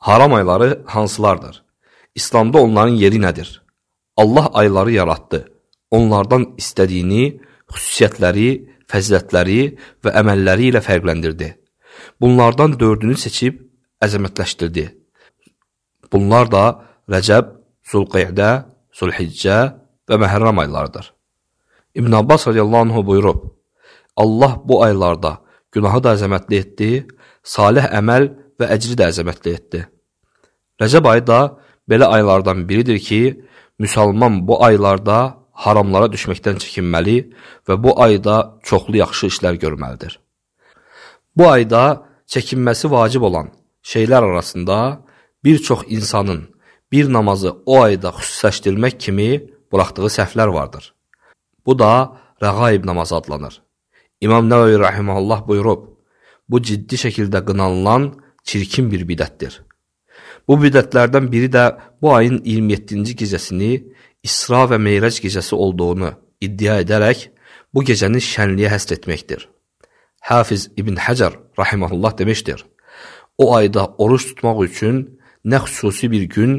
Haram ayları hansılardır? İslamda onların yeri nədir? Allah ayları yaratdı. Onlardan istədiyini, xüsusiyyətləri, fəzilətləri və əməlləri ilə fərqləndirdi. Bunlardan dördünü seçib əzəmətləşdirdi. Bunlar da Rəcəb, Zulqeydə, Zulhiccə və Məhərrəm aylarıdır. İbn Abbas radiyallahu anh buyurub, Allah bu aylarda günahı da əzəmətli etdi, salih əməl və əcri də əzəmətli etdi. Rəcəb ayı da belə aylardan biridir ki, müsəlman bu aylarda haramlara düşməkdən çəkinməli və bu ayda çoxlu yaxşı işlər görməlidir. Bu ayda çəkinməsi vacib olan şeylər arasında bir çox insanın bir namazı o ayda xüsusiləşdirmək kimi buraxdığı səhvlər vardır. Bu da rəğaib namazı adlanır. İmam Nəvəvi rəhiməhullah buyurub, bu ciddi şəkildə qınanılan çirkin bir bidətdir. Bu bidətlərdən biri də bu ayın 27-ci gecəsini İsra və Meyrəc gecəsi olduğunu iddia edərək bu gecəni şənliyə həsr etməkdir. Hafiz İbn Həcər rahimehullah demişdir. O ayda oruç tutmaq üçün nə xüsusi bir gün,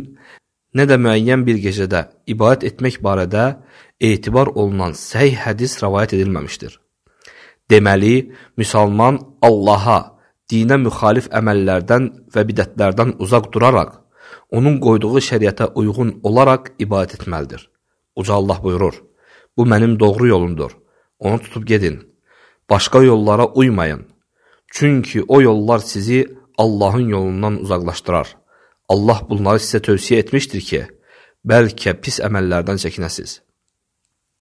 nə də müəyyən bir gecədə ibadət etmək barədə etibar olunan səhih hədis rivayet edilməmişdir. Deməli, müsəlman Allah'a dinə müxalif əməllərdən və bidətlərdən uzaq duraraq, onun qoyduğu şəriətə uyğun olaraq ibadət etməlidir. Uca Allah buyurur, bu mənim doğru yolumdur, onu tutub gedin, başqa yollara uymayın. Çünki o yollar sizi Allahın yolundan uzaqlaşdırar. Allah bunları sizə tövsiyə etmişdir ki, bəlkə pis əməllərdən çəkinəsiz.